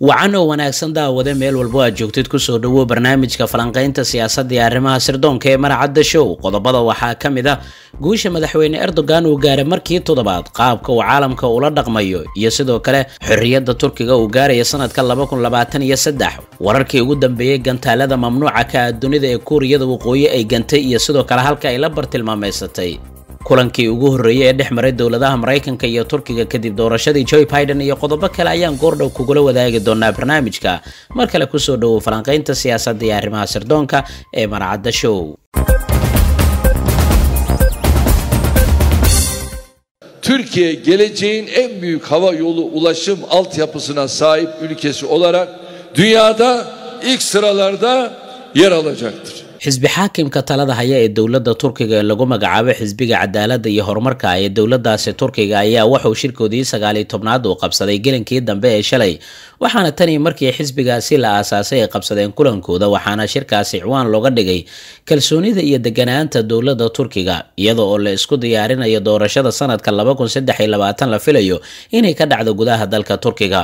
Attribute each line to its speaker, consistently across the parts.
Speaker 1: wacan oo wanaagsan daawade meel walbo aad joogtid kusoo dhawo barnaamijka falanqaynta siyaasadda iyo arrimaha sirdoonka ee maracadda show qodobada waxaa ka mid a ah, guusha madaxweyne erdogan uu gaaray markii toddobaad qaabka uu caalamka ula dhaqmayo iyo sidoo kale xorriyadda turkiga uu gaaraya sanadka wararkii ugu dambeeyey gantaalada mamnuuca ka dunida ee kuuriyada waqooyi ay gantay iyo sidoo kale halka ay la bartilmaamaysatay kulankii ugu horreeyey ee dhex maray dowladaha maraykanka iyo turkiga kadib doorashadii joe biden iyo qodobo kale ayaan goordhow kugula wadaagi doonaa barnaamijka mar kale ku soo dhowow falanqaynta siyaasadda iyo arrimaha sirdoonka ee marcadda show Türkiye geleceğin en büyük hava yolu ulaşım altyapısına sahip ülkesi olarak dünyada ilk sıralarda yer alacaktır xisbi xaakimka talada haya ee dowladda turkiga ee lagu magacaabo xisbiga cadaaladda iyo horumarka ee dowladaasi turkiga ayaa waxauu shirkoodii sagaaliyo tobnaad uu qabsaday gelankii dambe ee shalay waxaana tanii markii xisbigaasi la aasaasay ay qabsadeen kulankooda waxaana shirkaasi ciwaan looga dhigay kalsoonida iyo deganaanta dowladda turkiga iyada oo la isku diyaarinayo doorashada sanadka la filayo inay ka dhacdo gudaha dalka turkiga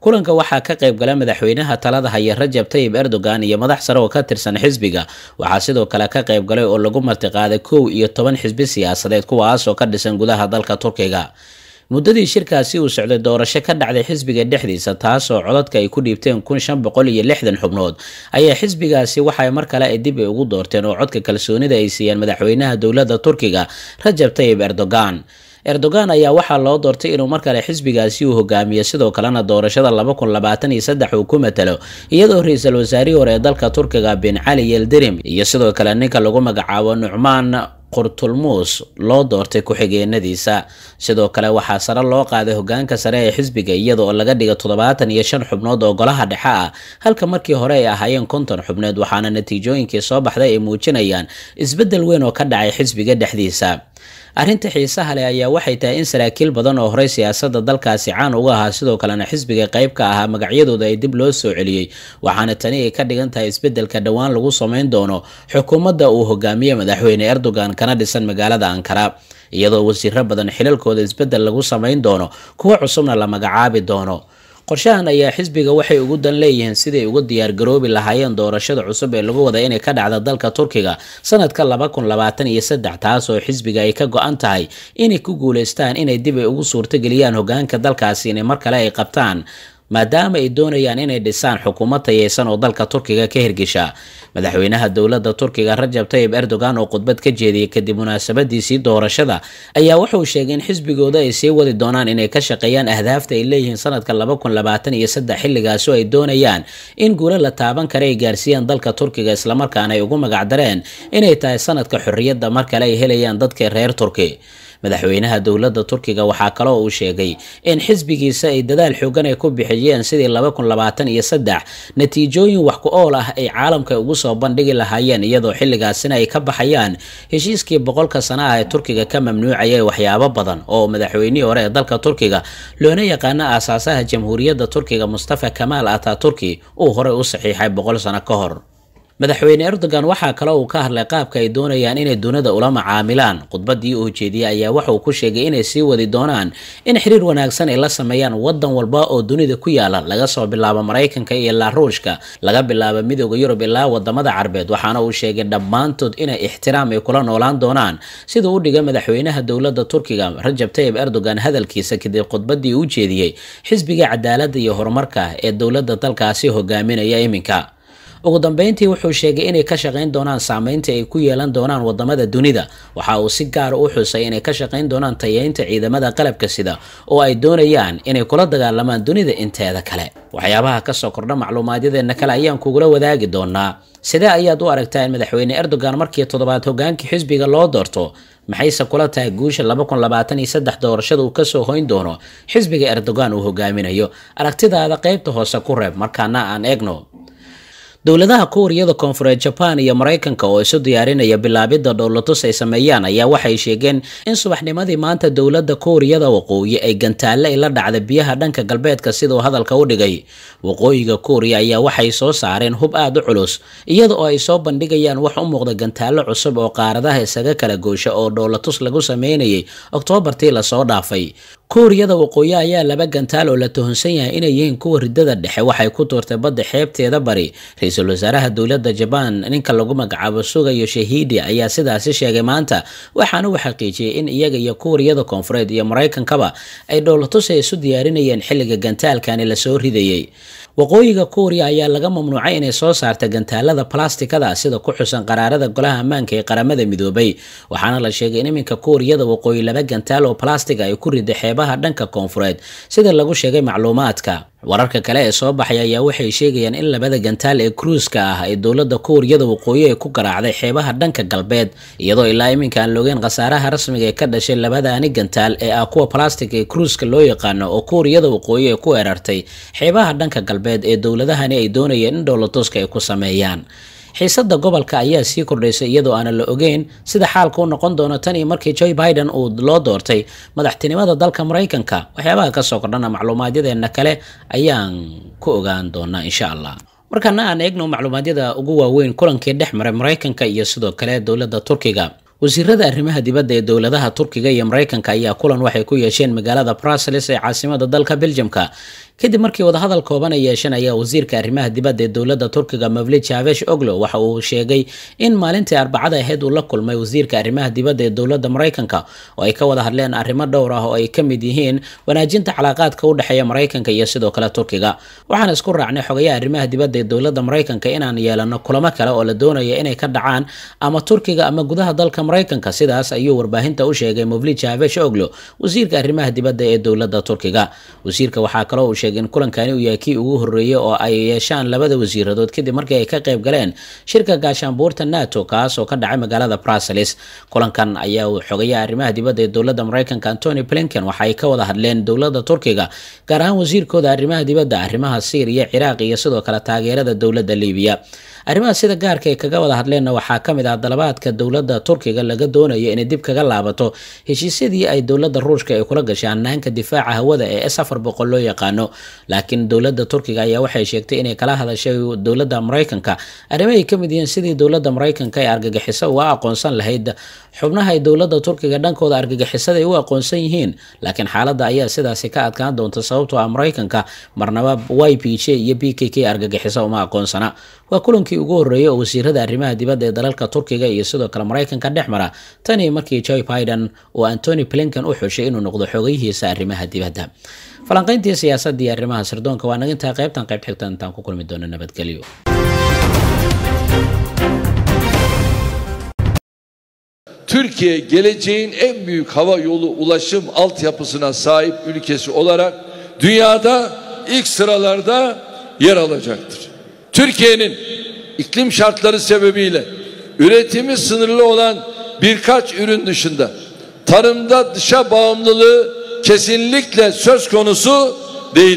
Speaker 1: kulanka waxaa ka qayb gala madaxweynaha talada haya rajab tayib erdogan iyo madax sare oo ka tirsan xisbiga waxaa sidoo kale ka qayb galay oo lagu martiqaaday kow iyo toban xisbi siyaasadeed kuwaasoo ka dhisan gudaha dalka turkiga muddadii shirkaasi uu socday doorasho ka dhacday xisbiga dhexdiisa taasoo codadka ay ku dhiibteen kun shan boqol iyo lixdan xubnood ayaa xisbigaasi waxay mar kale ay dib ay ugu doorteen oo codka kalsoonida ay siiyeen madaxweynaha dowladda turkiga rajab tayib erdogan erdogan ayaa waxaa loo doortay inuu mar kale xisbigaasi uu hogaamiyo sidoo kalena doorashada laba kun uu ku matalo iyadoo ra-iisul wasaarihii hore ee dalka turkiga bin cali yeldirim iyo sidoo kale ninka lagu magacaabo nucmaan qurtulmuus loo doortay ku-xigeenadiisa sidoo kale waxaa sare loo qaaday hogaanka sare ee xisbiga iyada oo laga dhigay toddobaatan iyo shan xubnood oo golaha dhexe ah halka markii hore ay ahaayeen konton xubneed waxaana natiijooyinkii soo baxday ay muujinayaan isbeddel weyn oo ka dhacay xisbiga dhexdiisa arrinta xiisaha leh ayaa waxay tahay in saraakiil badan oo horey siyaasadda dalkaasi caan uga ahaa sidoo kalena xisbiga qayb ka ahaa magacyadooda ay dib loo soo celiyey waxaana tani ay ka dhigan tahay isbedelka dhowaan lagu samayn doono xukuumadda uu hogaamiye madaxweyne erdogan kana dhisan magaalada ankara iyadoo wasiiro badan xilalkooda isbedel lagu samayn doono kuwa cusubna la magacaabi doono qorshahan ayaa xisbiga waxay ugu dan leeyihiin siday uga diyaargaroobi lahaayeen doorashada cusub ee lagu wada inay ka dhacda dalka turkiga sanadka laba kun labaatan iyo saddex taasoo xisbiga ay ka go-an tahay inay ku guuleystaan inay dib ay ugu suurtageliyaan hogaanka dalkaasi inay mar kale ay qabtaan maadaama ay doonayaan inay dhisaan xukuumad tayeysan oo dalka turkiga ka hirgisha madaxweynaha dowladda turkiga rajab tayib erdogan oo khudbad ka jeediyay kadib munaasabadiisii doorashada ayaa wuxuu sheegay in xisbigooda ay sii wadi doonaan inay ka shaqeeyaan ahdaafta ay leeyihiin sanadka laba kun labaatan iyo saddex xilligaaso ay doonayaan in guulo la taaban kara ay gaarsiiyaan dalka turkiga islamarkaana ay ugu magacdareen inay tahay sanadka xorriyadda mar kale ay helayaan dadka reer turki madaxweynaha dowladda turkiga waxaa kaloo uu sheegay in xisbigiisa ay dadaal xoogan ay ku bixiyeen sidii laba kun labaatan iyo saddex natiijooyin wax ku ool ah ay caalamka ugu soo bandhigi lahaayeen iyadoo xilligaasina ay ka baxayaan heshiiskii boqolka sana ah ee turkiga ka mamnuucayay waxyaabo badan oo madaxweynihii hore ee dalka turkiga loona yaqaano aasaasaha jamhuuriyadda turkiga mustafa kamaal ataturki uu horey u saxiixay boqol sano ka hor madaxweyne erdogan waxaa kale uu ka hadlay qaabka ay doonayaan inay dunida ula macaamilaan khudbaddii uu jeediyey ayaa waxa uu ku sheegay inay sii wadi doonaan in xiriir wanaagsan ay la sameeyaan waddan walba oo dunida ku yaala laga soo bilaabo maraykanka iyo laaruushka laga bilaabo midooda yurub ilaa wadamada carbeed waxaana uu sheegay dhammaantood inay ixtiraam ay kula noolaan doonaan sida u dhigay madaxweynaha dowladda turkiga rajab tayib erdogan hadalkiisa kadib khudbaddii uu jeediyey xisbiga cadaaladda iyo horumarka ee dowladda dalkaasi hogaaminaya iminka ugu dambeyntii wuxuu sheegay inay ka shaqayn doonaan saameynta ay ku yeelan doonaan wadamada dunida waxa uu si gaara ah u xusay inay ka shaqayn doonaan tayeynta ciidamada qalabka sida oo ay doonayaan inay kula dagaalamaan dunida inteeda kale waxyaabaha kasoo kordha macluumaadyadeenna kale ayaan kugula wadaagi doonaa sidee ayaad u aragtaa in madaxweyne erdogan markii toddobaad hogaankii xisbiga loo doorto maxayse kula tahay guusha doorashada uu kasoo hoyn doono xisbiga erdogan uu hogaaminayo aragtidaada qaybta hoose ku reeb markaana aan eegno dowladaha kuuriyada koonfureed jabaan iyo maraykanka oo isu diyaarinaya bilaabidda dhowlatus ay sameeyaan ayaa waxay sheegeen in subaxnimadii maanta dowladda kuuriyada waqooyi ay gantaalle ay la dhacda biyaha dhanka galbeedka siduu hadalka u dhigay waqooyiga kuuriya ayaa waxay soo saareen hub aad u culus iyada oo ay soo bandhigayaan wax u muuqda gantaallo cusub oo qaaradaha isaga kala goosha oo dhowlatus lagu sameynayay oktoobartii lasoo dhaafay kuuriyada waqooyi ayaa laba gantaal oo la tuhunsan yahay inay yihiin kuwa ridada dhexe waxay ku tuurtay badda xeebteeda bari ra-iisul wasaaraha dowladda jabaan ninka lagu magacaabo sugayo shahiidi ayaa sidaasi sheegay maanta waxaana uu xaqiijiyay in iyaga iyo kuuriyada koonfureed iyo maraykankaba ay dhowlatus ay isu diyaarinayeen xilliga gantaalkani lasoo ridayey waqooyiga kuuriya ayaa laga mamnuucay inay soo saarta gantaalada balastikada sida ku xusan qaraarada golaha ammaanka ee qaramada midoobay waxaana la sheegay in iminka kuuriyada waqooyi laba gantaal oo balastiga ay ku riday xeebaha dhanka koonfureed sida lagu sheegay macluumaadka wararka kale ee soo baxay ayaa waxay sheegayaan in labada gantaal ee kruiska ah ay dowladda kuuriyada waqooyi ay ku garaacday xeebaha dhanka galbeed iyadoo ilaa iminka aan logeyn khasaaraha rasmiga ee ka dhashay labadaani gantaal ee ah kuwa balastic ee kruiska loo yaqaano oo kuuriyada waqooyi ay ku weerartay xeebaha dhanka galbeed ee dowladahani ay doonayeen in dhowlatuska ay ku sameeyaan xiisada gobolka ayaa sii kordhaysay iyadoo aanan la ogeyn sida xaalka u noqon doono tan iyo markii joe biden uu loo doortay madaxtinimada dalka maraykanka waxyaabaha kasoo kordhana macluumaadyadeenna kale ayaan ku ogaan doonaa insha allah markana aan eegno macluumaadyada ugu waaweyn kulankii dhex maray maraykanka iyo sidoo kale dowladda turkiga wasiirada arrimaha dibadda ee dowladaha turkiga iyo maraykanka ayaa kulan waxay ku yeesheen magaalada brussels ee caasimada dalka beljamka kadib markii wadahadal kooban ay ayaa wasiirka arrimaha dibadda ee dowladda turkiga mavlid jaavesh oglo waxa uu sheegay in maalintii arbacada ahayd uu la kulmay wasiirka arrimaha dibadda ee dowladda maraykanka oo ay ka wada hadleen arrimo dhowr ah oo ay ka mid yihiin wanaajinta calaaqaadka u dhexeeya maraykanka iyo sidoo kale turkiga waxaan isku raacnay xogayaha arrimaha dibadda ee dowladda maraykanka inaan yeelano kulamo kale oo la doonaya inay ka dhacaan ama turkiga ama gudaha dalka maraykanka sidaas ayuu warbaahinta u sheegay mavlid jaavesh oglo wasiirka arrimaha dibadda ee dowladda turkiga wasiirka waxaa kale u sheegay sheegeen kulankani uu yahay kii ugu horreeyey oo ay yeeshaan labada wasiiradood kadib markii ay ka qayb galeen shirka gaashaanbuurta nato kaas oo ka dhacay magaalada bruseles kulankan ayaa uu xogaya arrimaha dibadda ee dowladda maraykanka antony blinken waxa ay ka wada hadleen dowladda turkiga gaar ahaan wasiirkooda arrimaha dibadda arrimaha syriya ciraaq iyo sidoo kale taageerada dowladda libiya arrimaha sida gaarka ay kaga wada hadleenna waxaa ka mid ah dalabaadka dowladda turkiga laga doonayo inay dib kaga laabato heshiisyadii ay dowladda ruushka ay kula gashay hanaanka difaaca hawada ee s afar boqol loo yaqaano laakiin dowladda turkiga ayaa waxay sheegtay inay kala hadashay dowladda maraykanka arrimahay ka mid yihiin sidii dowladda maraykanka ee argagixiso uga aqoonsan lahayd xubnaha ay dowladda turkiga dhankooda argagixisaday u aqoonsan yihiin laakiin xaaladda ayaa sidaasi ka adkaan doonta sababtoo ah maraykanka marnaba y p j iyo b k k argagixisa uma aqoonsana waa kulankii ugu horreeyay oo wasiirada arrimaha dibadda ee dalalka turkiga iyo sidoo kale maraykanka dhex mara tan iyo markii joe biden oo antony blinkan u xushay inuu noqdo xogayihiisa arrimaha dibadda falanqayntii siyaasadda iyo arrimaha sirdoonka waa nagintaa qaybtan qayb xigtan intaan ku kulmi doono nabadgelyo Türkiye geleceğin en büyük hava yolu ulaşım altyapısına sahip ülkesi olarak dünyada ilk sıralarda yer alacaktır. Türkiye'nin iklim şartları sebebiyle üretimi sınırlı olan birkaç ürün dışında tarımda dışa bağımlılığı kesinlikle söz konusu değildir.